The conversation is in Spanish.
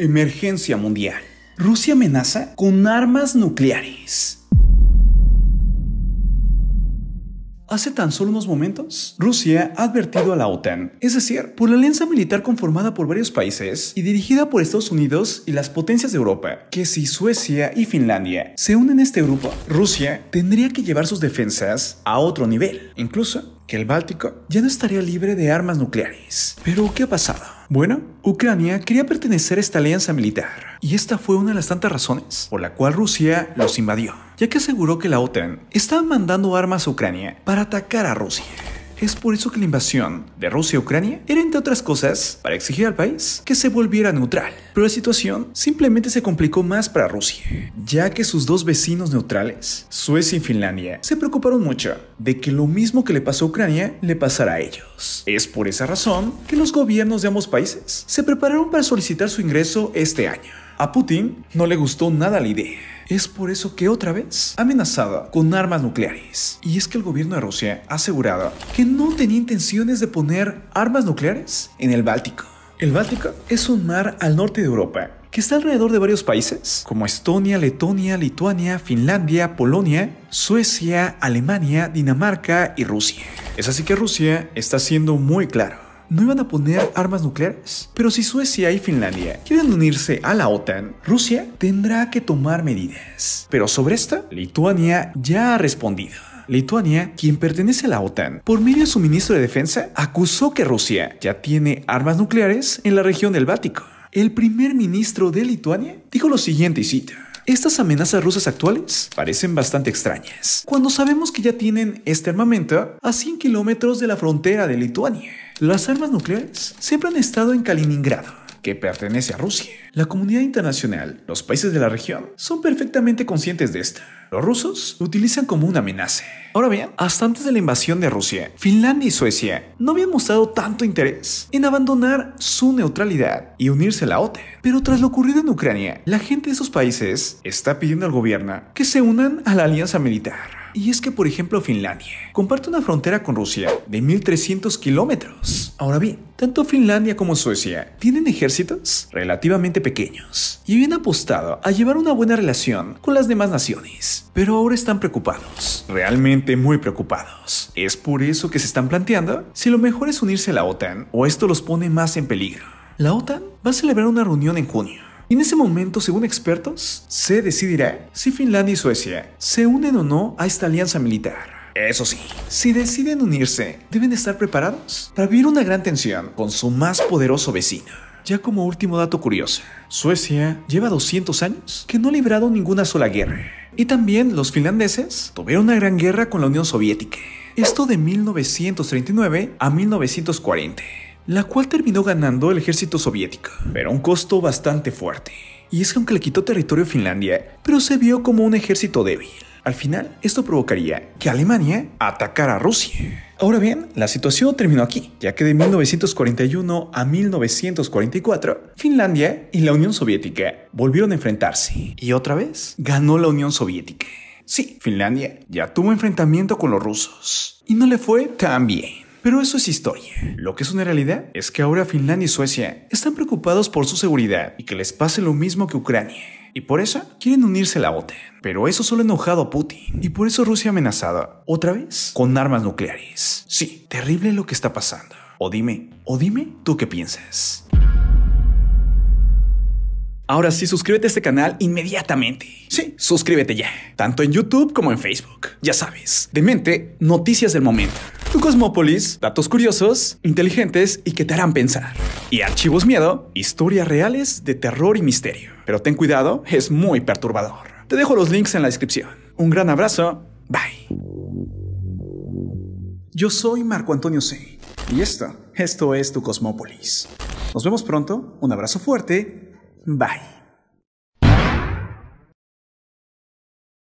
Emergencia mundial. Rusia amenaza con armas nucleares. Hace tan solo unos momentos, Rusia ha advertido a la OTAN, es decir, por la alianza militar conformada por varios países y dirigida por Estados Unidos y las potencias de Europa, que si Suecia y Finlandia se unen a este grupo, Rusia tendría que llevar sus defensas a otro nivel, incluso que el Báltico ya no estaría libre de armas nucleares. Pero, ¿qué ha pasado? Bueno, Ucrania quería pertenecer a esta alianza militar, y esta fue una de las tantas razones por la cual Rusia los invadió, ya que aseguró que la OTAN estaba mandando armas a Ucrania para atacar a Rusia. Es por eso que la invasión de Rusia a Ucrania era, entre otras cosas, para exigir al país que se volviera neutral. Pero la situación simplemente se complicó más para Rusia, ya que sus dos vecinos neutrales, Suecia y Finlandia, se preocuparon mucho de que lo mismo que le pasó a Ucrania le pasara a ellos. Es por esa razón que los gobiernos de ambos países se prepararon para solicitar su ingreso este año. A Putin no le gustó nada la idea es por eso que otra vez amenazada con armas nucleares. Y es que el gobierno de Rusia ha asegurado que no tenía intenciones de poner armas nucleares en el Báltico. El Báltico es un mar al norte de Europa que está alrededor de varios países como Estonia, Letonia, Lituania, Finlandia, Polonia, Suecia, Alemania, Dinamarca y Rusia. Es así que Rusia está siendo muy claro no iban a poner armas nucleares. Pero si Suecia y Finlandia quieren unirse a la OTAN, Rusia tendrá que tomar medidas. Pero sobre esta, Lituania ya ha respondido. Lituania, quien pertenece a la OTAN, por medio de su ministro de Defensa, acusó que Rusia ya tiene armas nucleares en la región del Báltico. El primer ministro de Lituania dijo lo siguiente y cita. Estas amenazas rusas actuales parecen bastante extrañas, cuando sabemos que ya tienen este armamento a 100 kilómetros de la frontera de Lituania. Las armas nucleares siempre han estado en Kaliningrado, que pertenece a Rusia. La comunidad internacional, los países de la región, son perfectamente conscientes de esto. Los rusos lo utilizan como una amenaza. Ahora bien, hasta antes de la invasión de Rusia, Finlandia y Suecia no habían mostrado tanto interés en abandonar su neutralidad y unirse a la OTAN. Pero tras lo ocurrido en Ucrania, la gente de esos países está pidiendo al gobierno que se unan a la alianza militar. Y es que, por ejemplo, Finlandia comparte una frontera con Rusia de 1.300 kilómetros. Ahora bien, tanto Finlandia como Suecia tienen ejércitos relativamente pequeños y bien apostado a llevar una buena relación con las demás naciones, pero ahora están preocupados, realmente muy preocupados. Es por eso que se están planteando si lo mejor es unirse a la OTAN o esto los pone más en peligro. La OTAN va a celebrar una reunión en junio y en ese momento, según expertos, se decidirá si Finlandia y Suecia se unen o no a esta alianza militar. Eso sí, si deciden unirse, deben estar preparados para vivir una gran tensión con su más poderoso vecino. Ya como último dato curioso, Suecia lleva 200 años que no ha librado ninguna sola guerra. Y también los finlandeses tuvieron una gran guerra con la Unión Soviética. Esto de 1939 a 1940 la cual terminó ganando el ejército soviético, pero a un costo bastante fuerte. Y es que aunque le quitó territorio a Finlandia, pero se vio como un ejército débil. Al final, esto provocaría que Alemania atacara a Rusia. Ahora bien, la situación terminó aquí, ya que de 1941 a 1944, Finlandia y la Unión Soviética volvieron a enfrentarse. Y otra vez, ganó la Unión Soviética. Sí, Finlandia ya tuvo enfrentamiento con los rusos. Y no le fue tan bien. Pero eso es historia. Lo que es una realidad es que ahora Finlandia y Suecia están preocupados por su seguridad y que les pase lo mismo que Ucrania. Y por eso quieren unirse a la OTAN. E Pero eso solo ha enojado a Putin. Y por eso Rusia amenazada, otra vez, con armas nucleares. Sí, terrible lo que está pasando. O dime, o dime tú qué piensas. Ahora sí, suscríbete a este canal inmediatamente. Sí, suscríbete ya. Tanto en YouTube como en Facebook. Ya sabes, de mente, noticias del momento. Tu Cosmópolis, datos curiosos, inteligentes y que te harán pensar. Y Archivos Miedo, historias reales de terror y misterio. Pero ten cuidado, es muy perturbador. Te dejo los links en la descripción. Un gran abrazo, bye. Yo soy Marco Antonio C. y esto, esto es Tu Cosmópolis. Nos vemos pronto, un abrazo fuerte, bye.